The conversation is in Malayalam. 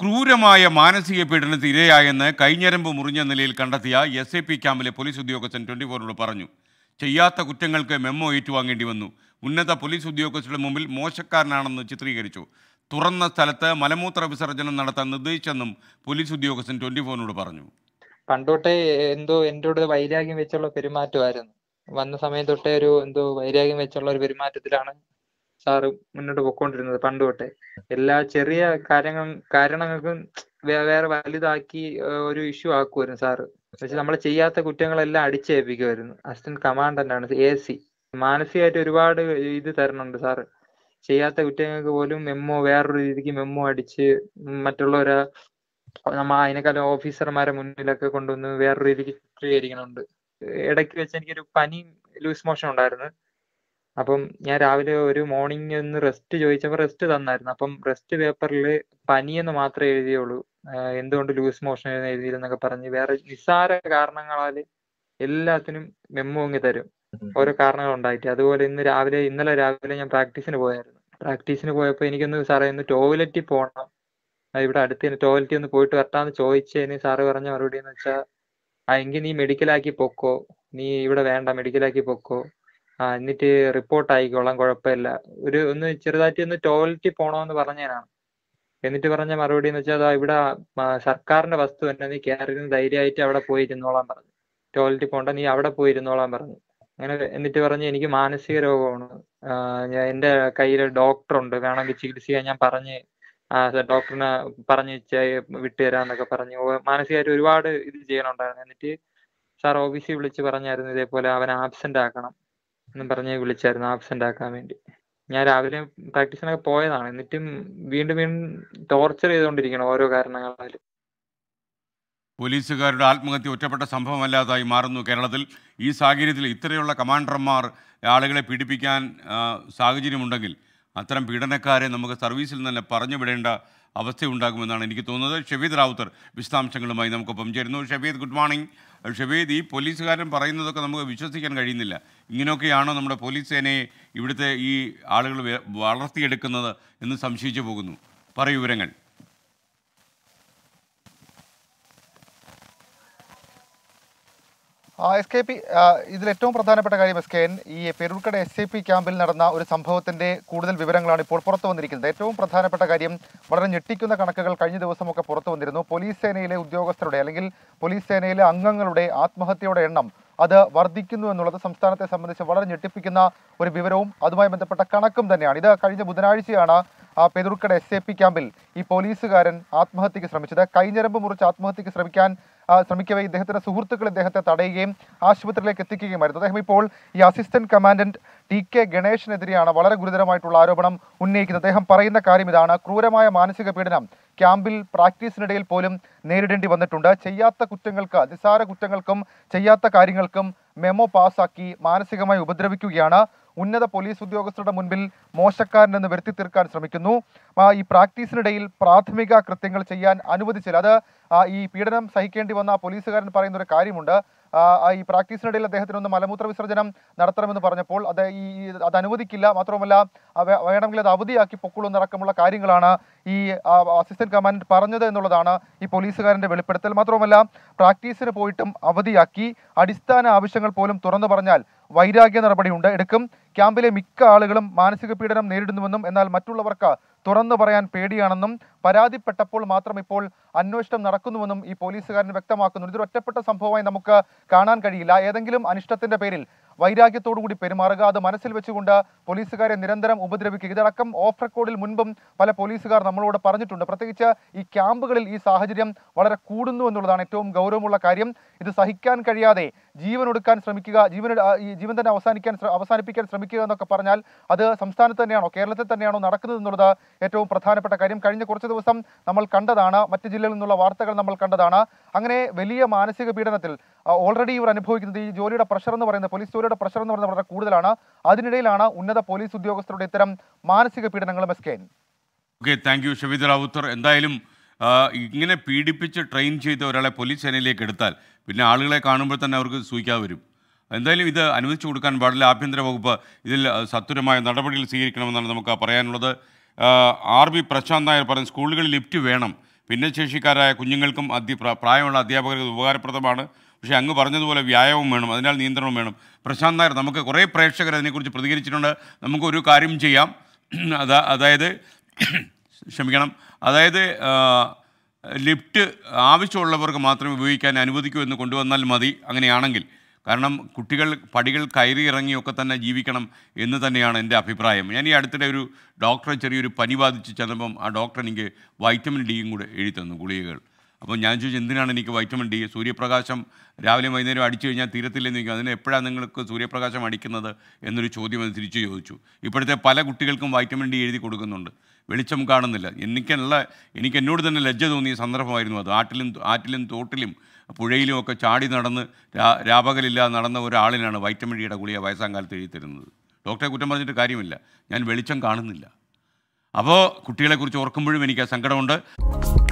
ക്രൂരമായ മാനസിക പീഡനത്തിന് ഇരയായെന്ന് കൈഞ്ഞരമ്പ് മുറിഞ്ഞ നിലയിൽ കണ്ടെത്തിയ എസ് എ പി ക്യാമ്പിലെ പോലീസ് ഉദ്യോഗസ്ഥൻ ട്വൻറ്റി ഫോറിനോട് പറഞ്ഞു ചെയ്യാത്ത കുറ്റങ്ങൾക്ക് മെമ്മോ ഏറ്റുവാങ്ങേണ്ടി വന്നു ഉന്നത പോലീസ് ഉദ്യോഗസ്ഥരുടെ മുമ്പിൽ മോശക്കാരനാണെന്ന് ചിത്രീകരിച്ചു തുറന്ന സ്ഥലത്ത് മലമൂത്ര വിസർജനം നടത്താൻ നിർദ്ദേശിച്ചെന്നും പോലീസ് ഉദ്യോഗസ്ഥൻ ട്വൻറ്റി ഫോറിനോട് പറഞ്ഞു പണ്ടോട്ടെ എന്തോ കൂടെ വൈരാഗ്യം വെച്ചുള്ള പെരുമാറ്റമായിരുന്നു വന്ന സമയം തൊട്ടേ ഒരു എന്തോ വൈരാഗ്യം വെച്ചുള്ള ഒരു പെരുമാറ്റത്തിലാണ് സാർ മുന്നോട്ട് പോയിക്കൊണ്ടിരുന്നത് പണ്ട് തൊട്ടേ എല്ലാ ചെറിയ കാര്യങ്ങൾ കാരണങ്ങൾക്കും വേറെ വലുതാക്കി ഒരു ഇഷ്യൂ ആക്കുമായിരുന്നു സാറ് പക്ഷെ നമ്മൾ ചെയ്യാത്ത കുറ്റങ്ങളെല്ലാം അടിച്ചേൽപ്പിക്കുമായിരുന്നു അസിസ്റ്റന്റ് കമാൻഡന്റ് ആണ് എ സി മാനസികമായിട്ട് ഒരുപാട് ഇത് തരണുണ്ട് സാറ് ചെയ്യാത്ത കുറ്റങ്ങൾക്ക് പോലും മെമ്മോ വേറൊരു രീതിക്ക് മെമ്മോ അടിച്ച് മറ്റുള്ളവരെ നമ്മ അതിനേക്കാളും ഓഫീസർമാരെ മുന്നിലൊക്കെ കൊണ്ടുവന്ന് വേറൊരു രീതിക്ക് ചിത്രീകരിക്കണുണ്ട് ഇടയ്ക്ക് വെച്ച് എനിക്കൊരു പനി ലൂസ് മോഷൻ ഉണ്ടായിരുന്നു അപ്പം ഞാൻ രാവിലെ ഒരു മോർണിംഗ് ഒന്ന് റെസ്റ്റ് ചോദിച്ചപ്പോൾ റെസ്റ്റ് തന്നായിരുന്നു അപ്പം റെസ്റ്റ് പേപ്പറിൽ പനിയെന്ന് മാത്രമേ എഴുതിയുള്ളൂ എന്തുകൊണ്ട് ലൂസ് മോഷൻ എന്നൊക്കെ പറഞ്ഞ് വേറെ നിസ്സാര കാരണങ്ങളാൽ എല്ലാത്തിനും മെമ്മു അങ്ങ് തരും ഓരോ കാരണങ്ങൾ ഉണ്ടായിട്ട് അതുപോലെ ഇന്ന് രാവിലെ ഇന്നലെ രാവിലെ ഞാൻ പ്രാക്ടീസിന് പോയായിരുന്നു പ്രാക്ടീസിന് പോയപ്പോൾ എനിക്കൊന്ന് സാറേ ഇന്ന് ടോയ്ലറ്റിൽ പോകണം ഇവിടെ അടുത്ത് ടോയ്ലറ്റിൽ ഒന്ന് പോയിട്ട് വരട്ടാന്ന് ചോദിച്ചതിന് സാറ് പറഞ്ഞ മറുപടി എന്ന് വെച്ചാൽ ആ എങ്കിൽ നീ മെഡിക്കലാക്കി പൊക്കോ നീ ഇവിടെ വേണ്ട മെഡിക്കലാക്കി പൊക്കോ ആ എന്നിട്ട് റിപ്പോർട്ട് ആയിക്കോളാം കുഴപ്പമില്ല ഒരു ഒന്ന് ചെറുതായിട്ട് ഒന്ന് ടോയ്ലറ്റിൽ പോകണമെന്ന് പറഞ്ഞതിനാണ് എന്നിട്ട് പറഞ്ഞ മറുപടി എന്ന് വെച്ചാൽ ഇവിടെ സർക്കാരിന്റെ വസ്തു തന്നെ നീ കയറിയിരുന്ന് ധൈര്യമായിട്ട് അവിടെ പോയിരുന്നോളാൻ പറഞ്ഞു ടോയ്ലറ്റിൽ പോകണ്ട നീ അവിടെ പോയിരുന്നോളാൻ പറഞ്ഞു അങ്ങനെ എന്നിട്ട് പറഞ്ഞ് എനിക്ക് മാനസിക രോഗമാണ് ഞാൻ എൻ്റെ കയ്യിൽ ഡോക്ടറുണ്ട് വേണമെങ്കിൽ ചികിത്സിക്കാൻ ഞാൻ പറഞ്ഞ് ഡോക്ടറിനെ പറഞ്ഞ് എന്നൊക്കെ പറഞ്ഞു മാനസികമായിട്ട് ഒരുപാട് ഇത് ചെയ്യണുണ്ടായിരുന്നു എന്നിട്ട് സാർ ഓഫീസിൽ വിളിച്ച് പറഞ്ഞായിരുന്നു ഇതേപോലെ അവൻ ആബ്സെന്റ് ആക്കണം എന്നും പറഞ്ഞ് വിളിച്ചായിരുന്നു ആബ്സെന്റ് ആക്കാൻ വേണ്ടി ഞാൻ രാവിലെ പ്രാക്ടീസിനൊക്കെ പോയതാണ് എന്നിട്ടും വീണ്ടും വീണ്ടും ടോർച്ചർ ചെയ്തുകൊണ്ടിരിക്കണം ഓരോ കാരണങ്ങളാലും പോലീസുകാരുടെ ആത്മഹത്യ ഒറ്റപ്പെട്ട സംഭവമല്ലാതായി മാറുന്നു കേരളത്തിൽ ഈ സാഹചര്യത്തിൽ ഇത്രയുള്ള കമാൻഡർമാർ ആളുകളെ പീഡിപ്പിക്കാൻ സാഹചര്യമുണ്ടെങ്കിൽ അത്തരം പീഡനക്കാരെ നമുക്ക് സർവീസിൽ തന്നെ പറഞ്ഞു വിടേണ്ട അവസ്ഥയുണ്ടാകുമെന്നാണ് എനിക്ക് തോന്നുന്നത് ഷെഫീദ് റാവുത്തർ വിശദാംശങ്ങളുമായി നമുക്കൊപ്പം ചേരുന്നു ഷെഫീദ് ഗുഡ് മോർണിംഗ് ഷെഫീദ് ഈ പോലീസുകാരൻ പറയുന്നതൊക്കെ നമുക്ക് വിശ്വസിക്കാൻ കഴിയുന്നില്ല ഇങ്ങനെയൊക്കെയാണോ നമ്മുടെ പോലീസ് സേനയെ ഇവിടുത്തെ ഈ ആളുകൾ വളർത്തിയെടുക്കുന്നത് എന്ന് സംശയിച്ചു പോകുന്നു പറയൂ വിവരങ്ങൾ എസ് കെ പി ഏറ്റവും പ്രധാനപ്പെട്ട കാര്യം എസ് കെ എൻ ഈ പെരുൾക്കട എസ് എ പി ക്യാമ്പിൽ നടന്ന ഒരു സംഭവത്തിന്റെ കൂടുതൽ വിവരങ്ങളാണ് ഇപ്പോൾ പുറത്തു വന്നിരിക്കുന്നത് ഏറ്റവും പ്രധാനപ്പെട്ട കാര്യം വളരെ ഞെട്ടിക്കുന്ന കണക്കുകൾ കഴിഞ്ഞ ദിവസമൊക്കെ പുറത്തു വന്നിരുന്നു പോലീസ് സേനയിലെ ഉദ്യോഗസ്ഥരുടെ അല്ലെങ്കിൽ പോലീസ് സേനയിലെ അംഗങ്ങളുടെ ആത്മഹത്യയുടെ എണ്ണം അത് വർദ്ധിക്കുന്നു എന്നുള്ളത് സംസ്ഥാനത്തെ സംബന്ധിച്ച് വളരെ ഞെട്ടിപ്പിക്കുന്ന ഒരു വിവരവും അതുമായി ബന്ധപ്പെട്ട കണക്കും തന്നെയാണ് ഇത് കഴിഞ്ഞ ബുധനാഴ്ചയാണ് ആ പെതുർക്കട എസ് എ പി ക്യാമ്പിൽ ഈ പോലീസുകാരൻ ആത്മഹത്യക്ക് ശ്രമിച്ചത് കൈഞ്ഞരമ്പ് മുറിച്ച് ആത്മഹത്യക്ക് ശ്രമിക്കാൻ ശ്രമിക്കവേ ഇദ്ദേഹത്തിൻ്റെ സുഹൃത്തുക്കൾ ഇദ്ദേഹത്തെ തടയുകയും ആശുപത്രിയിലേക്ക് എത്തിക്കുകയുമായിരുന്നു അദ്ദേഹം ഇപ്പോൾ ഈ അസിസ്റ്റന്റ് കമാൻഡന്റ് ടി കെ ഗണേഷിനെതിരെയാണ് വളരെ ഗുരുതരമായിട്ടുള്ള ആരോപണം ഉന്നയിക്കുന്നത് അദ്ദേഹം പറയുന്ന കാര്യം ഇതാണ് ക്രൂരമായ മാനസിക പീഡനം ക്യാമ്പിൽ പ്രാക്ടീസിനിടയിൽ പോലും നേരിടേണ്ടി വന്നിട്ടുണ്ട് ചെയ്യാത്ത കുറ്റങ്ങൾക്ക് നിസ്സാര കുറ്റങ്ങൾക്കും ചെയ്യാത്ത കാര്യങ്ങൾക്കും മെമോ പാസാക്കി മാനസികമായി ഉപദ്രവിക്കുകയാണ് ഉന്നത പോലീസ് ഉദ്യോഗസ്ഥരുടെ മുൻപിൽ മോശക്കാരനെന്ന് വരുത്തി തീർക്കാൻ ശ്രമിക്കുന്നു ഈ പ്രാക്ടീസിനിടയിൽ പ്രാഥമിക കൃത്യങ്ങൾ ചെയ്യാൻ അനുവദിച്ചില്ല അത് ഈ പീഡനം സഹിക്കേണ്ടി വന്ന പോലീസുകാരൻ പറയുന്ന ഒരു കാര്യമുണ്ട് ഈ പ്രാക്ടീസിനിടയിൽ ഒന്ന് മലമൂത്ര വിസർജനം നടത്തണമെന്ന് പറഞ്ഞപ്പോൾ അത് ഈ അത് അനുവദിക്കില്ല മാത്രമല്ല വേണമെങ്കിൽ അത് അവധിയാക്കി പൊക്കുള്ളെന്നടക്കമുള്ള കാര്യങ്ങളാണ് ഈ അസിസ്റ്റന്റ് കമാൻഡന്റ് പറഞ്ഞത് എന്നുള്ളതാണ് ഈ പോലീസുകാരൻ്റെ വെളിപ്പെടുത്തൽ മാത്രമല്ല പ്രാക്ടീസിന് പോയിട്ടും അവധിയാക്കി അടിസ്ഥാന ആവശ്യങ്ങൾ പോലും തുറന്നു പറഞ്ഞാൽ വൈരാഗ്യ നടപടിയുണ്ട് എടുക്കും ക്യാമ്പിലെ മിക്ക ആളുകളും മാനസിക പീഡനം നേരിടുന്നുവെന്നും എന്നാൽ മറ്റുള്ളവർക്ക് തുറന്നു പറയാൻ പേടിയാണെന്നും പരാതിപ്പെട്ടപ്പോൾ മാത്രം ഇപ്പോൾ അന്വേഷണം നടക്കുന്നുവെന്നും ഈ പോലീസുകാരൻ വ്യക്തമാക്കുന്നു ഇതൊരു ഒറ്റപ്പെട്ട സംഭവമായി നമുക്ക് കാണാൻ കഴിയില്ല ഏതെങ്കിലും അനിഷ്ടത്തിന്റെ പേരിൽ കൂടി പെരുമാറുക അത് മനസ്സിൽ വെച്ചുകൊണ്ട് പോലീസുകാരെ നിരന്തരം ഉപദ്രവിക്കുക ഇതടക്കം ഓഫ് റെക്കോർഡിൽ മുൻപും പല പോലീസുകാർ നമ്മളോട് പറഞ്ഞിട്ടുണ്ട് പ്രത്യേകിച്ച് ഈ ക്യാമ്പുകളിൽ ഈ സാഹചര്യം വളരെ കൂടുന്നു എന്നുള്ളതാണ് ഏറ്റവും ഗൗരവമുള്ള കാര്യം ഇത് സഹിക്കാൻ കഴിയാതെ ജീവൻ ഒടുക്കാൻ ശ്രമിക്കുക ജീവൻ ഈ ജീവൻ തന്നെ അവസാനിക്കാൻ അവസാനിപ്പിക്കാൻ ശ്രമിക്കുക എന്നൊക്കെ പറഞ്ഞാൽ അത് സംസ്ഥാനത്ത് തന്നെയാണോ കേരളത്തിൽ തന്നെയാണോ നടക്കുന്നത് എന്നുള്ളത് ഏറ്റവും പ്രധാനപ്പെട്ട കാര്യം കഴിഞ്ഞ കുറച്ച് ദിവസം നമ്മൾ കണ്ടതാണ് മറ്റ് ജില്ലകളിൽ നിന്നുള്ള വാർത്തകൾ നമ്മൾ കണ്ടതാണ് അങ്ങനെ വലിയ മാനസിക പീഡനത്തിൽ ഓൾറെഡി ഇവർ അനുഭവിക്കുന്നത് ഈ ജോലിയുടെ പ്രഷർ എന്ന് പറയുന്നത് പോലീസ് ജോലിയുടെ പ്രഷർ എന്ന് പറയുന്നത് വളരെ കൂടുതലാണ് അതിനിടയിലാണ് ഉന്നത പോലീസ് ഉദ്യോഗസ്ഥരുടെ ഇത്തരം മാനസിക പീഡനങ്ങളും S K okay thank you Shabeed Rawther എന്തായാലും ഇങ്ങനെ പീഡിപ്പിച്ച് ട്രെയിൻ ചെയ്ത ഒരാളെ പോലീസ് സേനയിലേക്ക് എടുത്താൽ പിന്നെ ആളുകളെ കാണുമ്പോൾ തന്നെ അവർക്ക് സൂചിക്കാൻ വരും എന്തായാലും ഇത് അനുവദിച്ചു കൊടുക്കാൻ പാടില്ല ആഭ്യന്തര വകുപ്പ് ഇതിൽ സത്വരമായ നടപടികൾ സ്വീകരിക്കണമെന്നാണ് നമുക്ക് പറയാനുള്ളത് ആർ ബി പ്രശാന്ത് നായർ പറഞ്ഞു സ്കൂളുകളിൽ ലിഫ്റ്റ് വേണം ഭിന്നശേഷിക്കാരായ കുഞ്ഞുങ്ങൾക്കും അധ്യ പ്രായമുള്ള അധ്യാപകർക്ക് ഉപകാരപ്രദമാണ് പക്ഷേ അങ്ങ് പറഞ്ഞതുപോലെ വ്യായാമം വേണം അതിനാൽ നിയന്ത്രണം വേണം പ്രശാന്ത് നായർ നമുക്ക് കുറേ പ്രേക്ഷകർ അതിനെക്കുറിച്ച് പ്രതികരിച്ചിട്ടുണ്ട് നമുക്കൊരു കാര്യം ചെയ്യാം അതാ അതായത് ക്ഷമിക്കണം അതായത് ലിഫ്റ്റ് ആവശ്യമുള്ളവർക്ക് മാത്രമേ ഉപയോഗിക്കാൻ അനുവദിക്കൂ എന്ന് കൊണ്ടുവന്നാൽ മതി അങ്ങനെയാണെങ്കിൽ കാരണം കുട്ടികൾ പടികൾ കയറി ഇറങ്ങിയൊക്കെ തന്നെ ജീവിക്കണം എന്ന് തന്നെയാണ് എൻ്റെ അഭിപ്രായം ഞാൻ ഈ അടുത്തിടെ ഒരു ഡോക്ടറെ ചെറിയൊരു പനി ബാധിച്ച് ചെന്നപ്പം ആ ഡോക്ടർ എനിക്ക് വൈറ്റമിൻ ഡിയും കൂടെ എഴുതി തന്നു ഗുളികകൾ അപ്പോൾ ഞാൻ ചോദിച്ചു എന്തിനാണ് എനിക്ക് വൈറ്റമിൻ ഡി സൂര്യപ്രകാശം രാവിലെ വൈകുന്നേരം അടിച്ചു കഴിഞ്ഞാൽ തീരത്തില്ലെന്ന് ചോദിക്കും അതിന് എപ്പോഴാണ് നിങ്ങൾക്ക് സൂര്യപ്രകാശം അടിക്കുന്നത് എന്നൊരു ചോദ്യം അത് തിരിച്ചു ചോദിച്ചു ഇപ്പോഴത്തെ പല കുട്ടികൾക്കും വൈറ്റമിൻ ഡി എഴുതി കൊടുക്കുന്നുണ്ട് വെളിച്ചം കാണുന്നില്ല എനിക്കുള്ള എനിക്ക് എന്നോട് തന്നെ ലജ്ജ തോന്നിയ സന്ദർഭമായിരുന്നു അത് ആട്ടിലും ആറ്റിലും തോട്ടിലും പുഴയിലും ഒക്കെ ചാടി നടന്ന് രാപകലില്ലാതെ നടന്ന ഒരാളിനാണ് വൈറ്റമിൻ ഡിയുടെ ഗുളിക വയസ്സാം കാലത്ത് എഴുതി തരുന്നത് ഡോക്ടറെ കുറ്റം പറഞ്ഞിട്ട് കാര്യമില്ല ഞാൻ വെളിച്ചം കാണുന്നില്ല അപ്പോൾ കുട്ടികളെക്കുറിച്ച് ഓർക്കുമ്പോഴും എനിക്ക് ആ സങ്കടമുണ്ട്